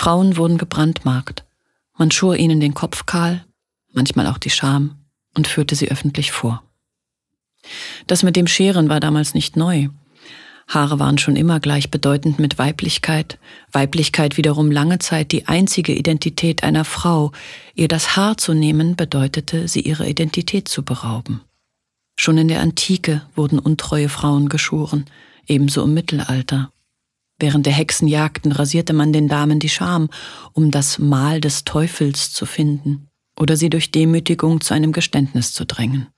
Frauen wurden gebrandmarkt. Man schur ihnen den Kopf kahl, manchmal auch die Scham, und führte sie öffentlich vor. Das mit dem Scheren war damals nicht neu. Haare waren schon immer gleichbedeutend mit Weiblichkeit, Weiblichkeit wiederum lange Zeit die einzige Identität einer Frau, ihr das Haar zu nehmen bedeutete, sie ihrer Identität zu berauben. Schon in der Antike wurden untreue Frauen geschoren, ebenso im Mittelalter. Während der Hexenjagden rasierte man den Damen die Scham, um das Mal des Teufels zu finden oder sie durch Demütigung zu einem Geständnis zu drängen.